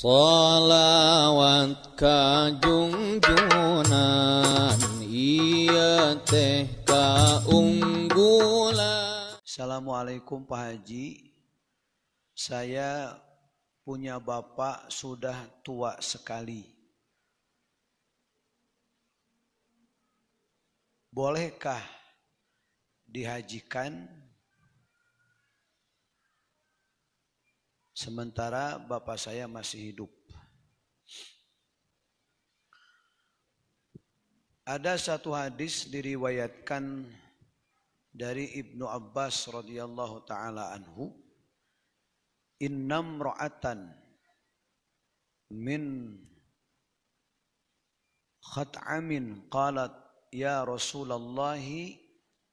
Salawat kajung junan Iya teh unggulan. Assalamualaikum Pak Haji Saya punya bapak sudah tua sekali Bolehkah dihajikan sementara bapak saya masih hidup. Ada satu hadis diriwayatkan dari Ibnu Abbas radhiyallahu taala anhu innam ra'atan min khat'amin qalat ya Rasulullah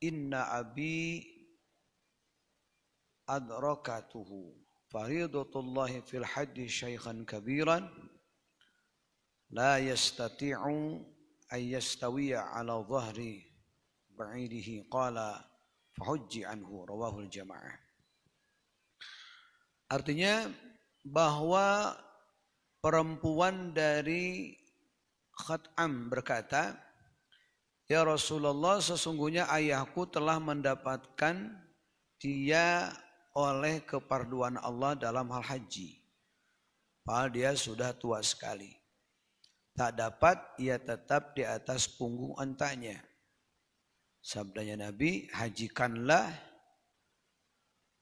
inna abi adrakatuhu faridatullah fil haji syaikhan kabiran la yastati'u an yastawiya ala dhahri ba'idihi qala fahujji anhu rawahul jamaah artinya bahwa perempuan dari Khat'am berkata, Ya Rasulullah sesungguhnya ayahku telah mendapatkan dia oleh keparduan Allah dalam hal haji. Padahal dia sudah tua sekali. Tak dapat ia tetap di atas punggung entahnya. Sabdanya Nabi, hajikanlah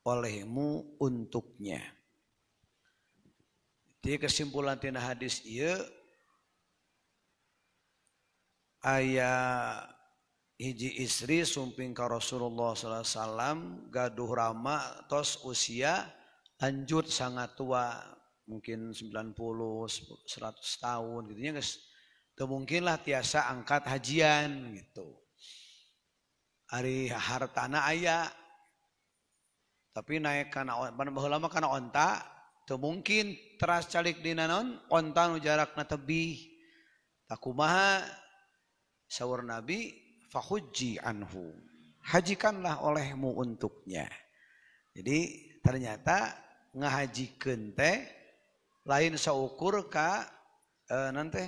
olehmu untuknya. Di kesimpulan tina hadis ia ayah hiji istri sumping ka Rasulullah SAW gaduh rama tos usia lanjut sangat tua mungkin 90 100 tahun gitu ya guys itu mungkinlah tiasa angkat hajian gitu hari hartana ayah tapi naik karena lama karena onta itu mungkin teras calik di nanon onta nu jarakna tebih takumaha sahur nabi Fahujji anhu. Hajikanlah olehmu untuknya. Jadi ternyata ngahajikan teh lain seukur ka e, nanti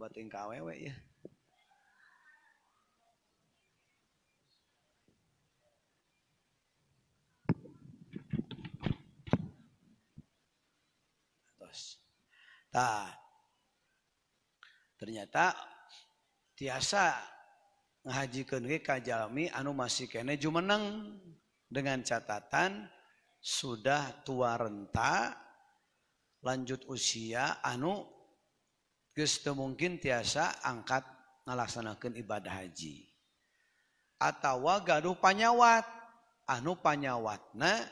batin kawewe ya. Nah, ternyata tiasa ngaji ke kajalmi anu masih kene jumeneng dengan catatan sudah tua renta lanjut usia anu geus mungkin tiasa angkat ngalaksanakan ibadah haji atau gaduh panyawat anu panyawatna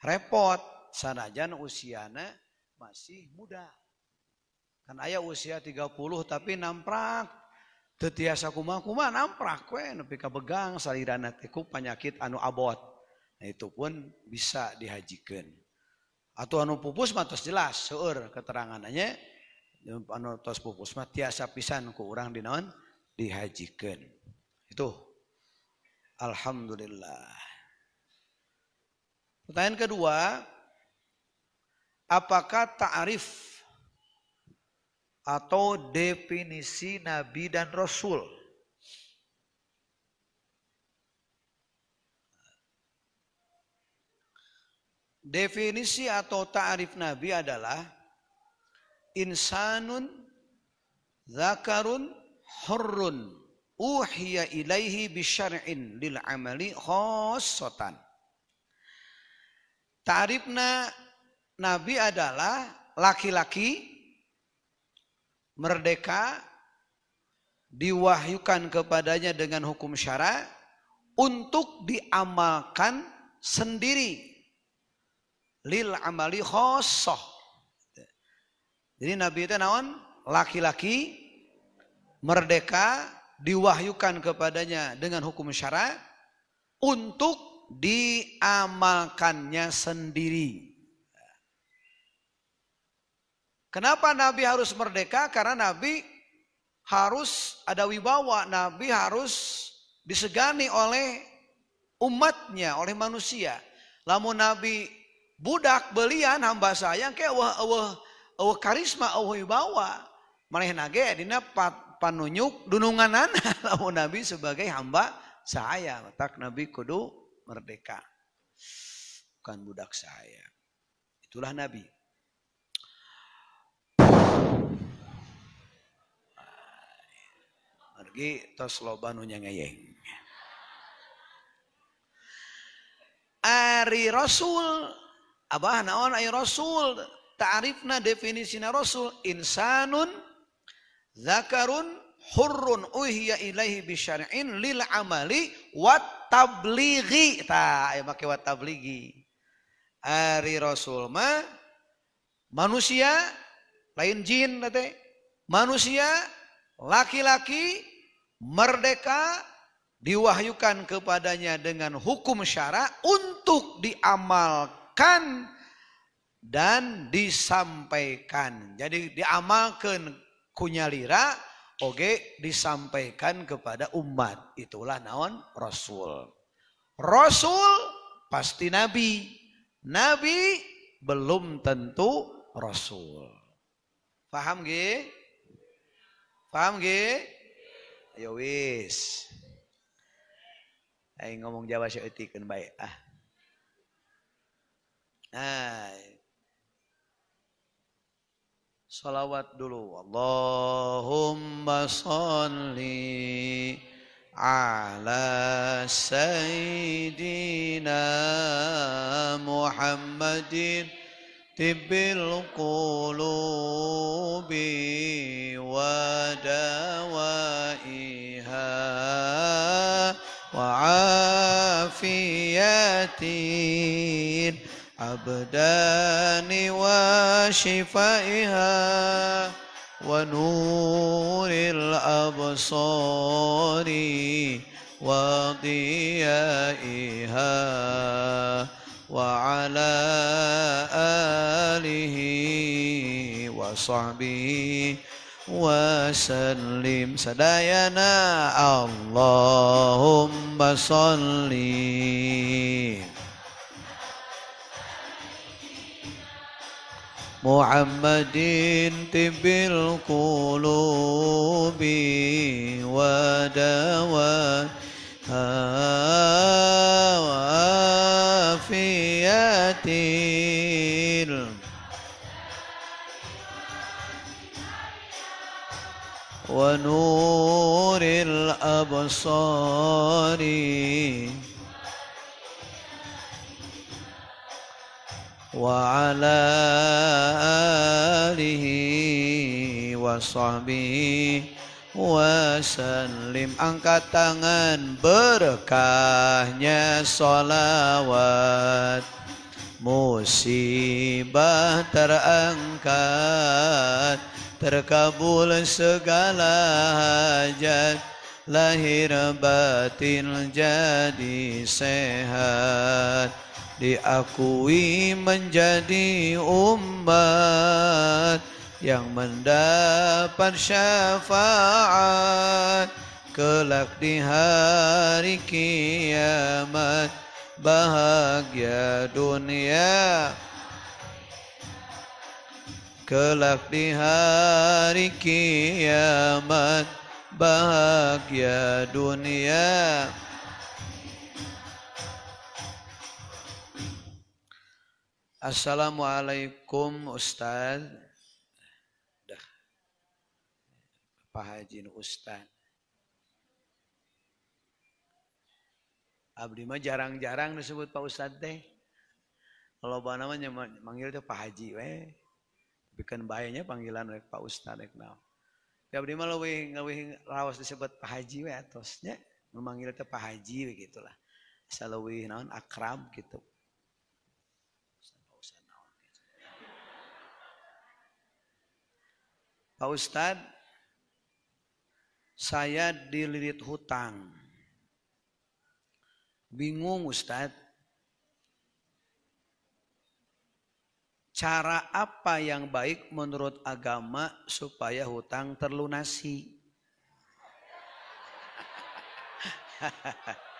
repot sanajan usiana masih muda Kan ayah usia 30 tapi namprak. Tetiasa kumah-kumah namprak. Kue nepi kabegang salirana teku penyakit anu abot. Nah itu pun bisa dihajikan. Atau anu pupus mah jelas. Seur keterangannya. Anu tos pupus mah tiasa pisan ku orang dinaon. Dihajikan. Itu. Alhamdulillah. Pertanyaan kedua, apakah ta'rif atau definisi nabi dan rasul. Definisi atau ta'rif nabi adalah insanun zakarun hurrun uhiya ilaihi bisyar'in lil amali khosotan. Ta'rifna nabi adalah laki-laki merdeka diwahyukan kepadanya dengan hukum syara untuk diamalkan sendiri lil amali khosoh jadi nabi itu naon laki-laki merdeka diwahyukan kepadanya dengan hukum syara untuk diamalkannya sendiri Kenapa Nabi harus merdeka? Karena Nabi harus ada wibawa, Nabi harus disegani oleh umatnya, oleh manusia. Lalu Nabi budak belian hamba sayang kayak wah wah wah karisma wah wibawa. Maneh nage dina pat, panunyuk dununganan lamun Nabi sebagai hamba saya. Tak Nabi kudu merdeka. Bukan budak saya. Itulah Nabi. pergi tos loba nunya nyengeyeng. Ari Rasul Abah naon ari Rasul ta'rifna definisina Rasul insanun zakarun hurrun uhiya ilaihi bisyar'in lil amali wat tablighi ta ayo pakai wat tablighi ari Rasul mah manusia lain jin nate? manusia laki-laki merdeka diwahyukan kepadanya dengan hukum syara untuk diamalkan dan disampaikan. Jadi diamalkan kunyalira oke okay, disampaikan kepada umat. Itulah naon rasul. Rasul pasti nabi. Nabi belum tentu rasul. Paham ge? Paham ge? ya wis Ayo ngomong Jawa seetik kan baik ah nah Salawat dulu Allahumma salli ala sayyidina Muhammadin tibbil qulubi wa العافيات أبدان وشفائها ونور الأبصار وضيائها وعلى آله وصحبه wasallim sadayana Allahumma sholli Muhammadin tibil kulubi wa dawa hawa fiyatin ونور الأبصار وعلى آله وصحبه wasallim angkat tangan berkahnya solawat musibah terangkat terkabul segala hajat lahir batin jadi sehat diakui menjadi umat yang mendapat syafaat kelak di hari kiamat bahagia dunia Kelak di hari kiamat bahagia dunia Assalamualaikum Ustaz Dah. Pak Haji Ustaz Abdi mah jarang-jarang disebut Pak Ustaz teh. Kalau bapak namanya manggil teh Pak Haji weh bikin bahayanya panggilan oleh Pak Ustaz rek naon. Ya beri mah leuwih ngawih disebut Pak Haji we atosnya memanggil teh Pak Haji we salawi Asa naon akrab gitu. Pak Ustad, saya dililit hutang. Bingung Ustadz, cara apa yang baik menurut agama supaya hutang terlunasi.